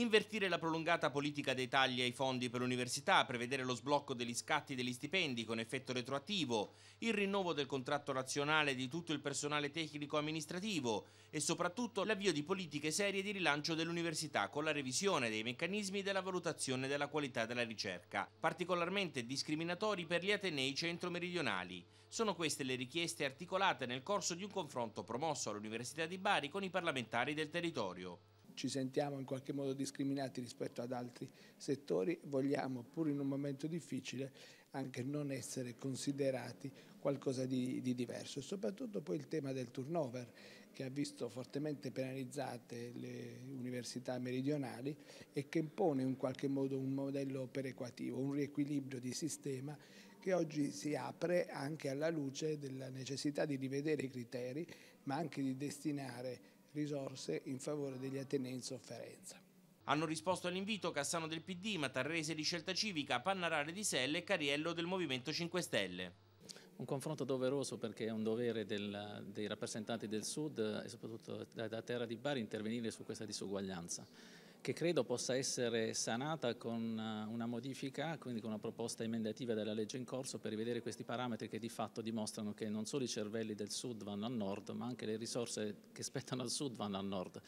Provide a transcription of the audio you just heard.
invertire la prolungata politica dei tagli ai fondi per l'università, prevedere lo sblocco degli scatti degli stipendi con effetto retroattivo, il rinnovo del contratto nazionale di tutto il personale tecnico-amministrativo e soprattutto l'avvio di politiche serie di rilancio dell'università con la revisione dei meccanismi della valutazione della qualità della ricerca, particolarmente discriminatori per gli atenei centro-meridionali. Sono queste le richieste articolate nel corso di un confronto promosso all'Università di Bari con i parlamentari del territorio ci sentiamo in qualche modo discriminati rispetto ad altri settori, vogliamo pur in un momento difficile anche non essere considerati qualcosa di, di diverso e soprattutto poi il tema del turnover che ha visto fortemente penalizzate le università meridionali e che impone in qualche modo un modello perequativo, un riequilibrio di sistema che oggi si apre anche alla luce della necessità di rivedere i criteri ma anche di destinare risorse in favore degli atenei in sofferenza. Hanno risposto all'invito Cassano del PD, Matarrese di Scelta Civica, Pannarale di Selle e Cariello del Movimento 5 Stelle. Un confronto doveroso perché è un dovere del, dei rappresentanti del Sud e soprattutto da, da terra di Bari intervenire su questa disuguaglianza che credo possa essere sanata con eh, una modifica, quindi con una proposta emendativa della legge in corso per rivedere questi parametri che di fatto dimostrano che non solo i cervelli del sud vanno al nord, ma anche le risorse che spettano al sud vanno al nord.